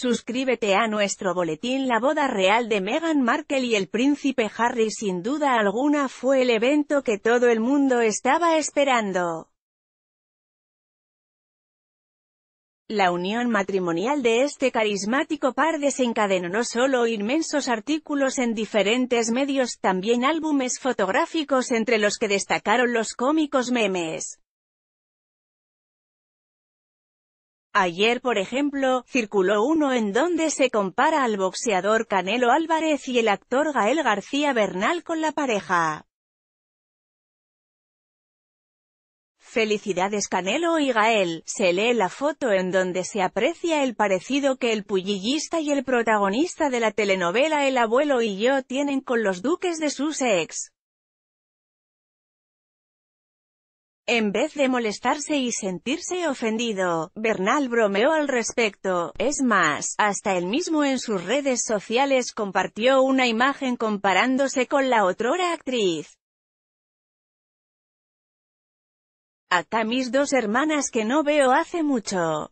Suscríbete a nuestro boletín La boda real de Meghan Markle y el príncipe Harry sin duda alguna fue el evento que todo el mundo estaba esperando. La unión matrimonial de este carismático par desencadenó no solo inmensos artículos en diferentes medios, también álbumes fotográficos entre los que destacaron los cómicos memes. Ayer por ejemplo, circuló uno en donde se compara al boxeador Canelo Álvarez y el actor Gael García Bernal con la pareja. Felicidades Canelo y Gael, se lee la foto en donde se aprecia el parecido que el pugilista y el protagonista de la telenovela El abuelo y yo tienen con los duques de sus ex. En vez de molestarse y sentirse ofendido, Bernal bromeó al respecto, es más, hasta él mismo en sus redes sociales compartió una imagen comparándose con la otrora actriz. Hasta mis dos hermanas que no veo hace mucho.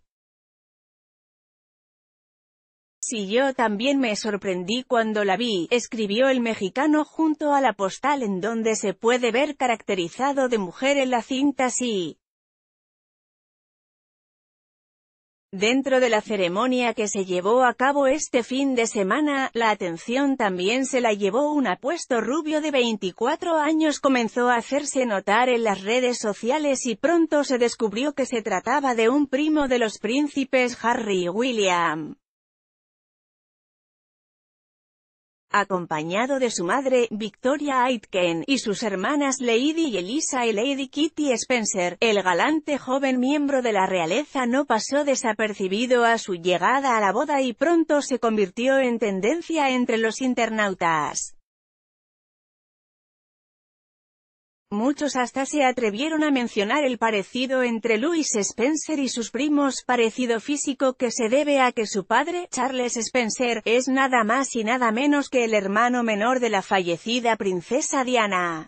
Si yo también me sorprendí cuando la vi, escribió el mexicano junto a la postal en donde se puede ver caracterizado de mujer en la cinta sí. Dentro de la ceremonia que se llevó a cabo este fin de semana, la atención también se la llevó un apuesto rubio de 24 años comenzó a hacerse notar en las redes sociales y pronto se descubrió que se trataba de un primo de los príncipes Harry y William. acompañado de su madre, Victoria Aitken, y sus hermanas Lady y Elisa y Lady Kitty Spencer. El galante joven miembro de la realeza no pasó desapercibido a su llegada a la boda y pronto se convirtió en tendencia entre los internautas. Muchos hasta se atrevieron a mencionar el parecido entre Louis Spencer y sus primos, parecido físico que se debe a que su padre, Charles Spencer, es nada más y nada menos que el hermano menor de la fallecida princesa Diana.